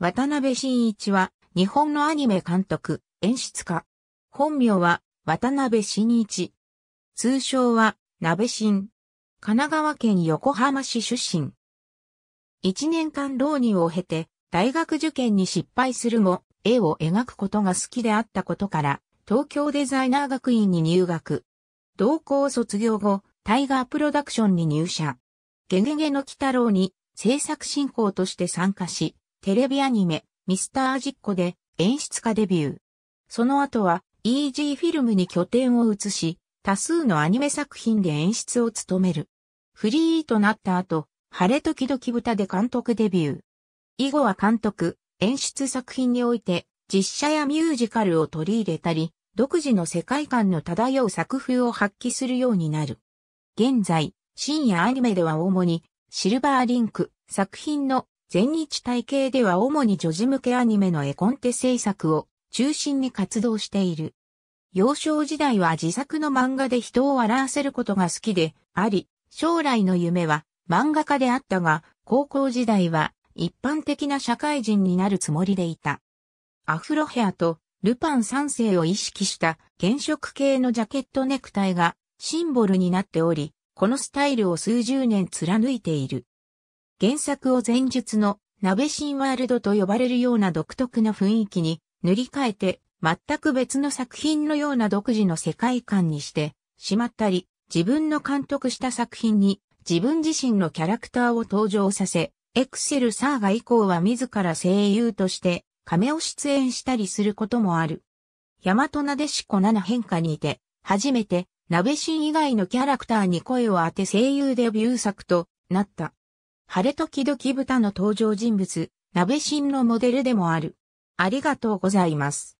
渡辺真一は、日本のアニメ監督、演出家。本名は、渡辺真一。通称は、鍋真。神奈川県横浜市出身。一年間浪人を経て、大学受験に失敗するも、絵を描くことが好きであったことから、東京デザイナー学院に入学。同校卒業後、タイガープロダクションに入社。ゲゲゲの鬼太郎に制作進行として参加し、テレビアニメ、ミスタージッコで演出家デビュー。その後は、イージーフィルムに拠点を移し、多数のアニメ作品で演出を務める。フリーとなった後、晴れ時々豚で監督デビュー。以後は監督、演出作品において、実写やミュージカルを取り入れたり、独自の世界観の漂う作風を発揮するようになる。現在、深夜アニメでは主に、シルバーリンク、作品の全日体系では主に女児向けアニメの絵コンテ制作を中心に活動している。幼少時代は自作の漫画で人を笑わせることが好きであり、将来の夢は漫画家であったが、高校時代は一般的な社会人になるつもりでいた。アフロヘアとルパン三世を意識した原色系のジャケットネクタイがシンボルになっており、このスタイルを数十年貫いている。原作を前述の鍋シンワールドと呼ばれるような独特な雰囲気に塗り替えて全く別の作品のような独自の世界観にしてしまったり、自分の監督した作品に自分自身のキャラクターを登場させ、エクセルサーガ以降は自ら声優として亀を出演したりすることもある。ヤマトナデシコ7変化にて、初めて、鍋シン以外のキャラクターに声を当て声優デビュー作となった。晴れ時々豚の登場人物、鍋芯のモデルでもある。ありがとうございます。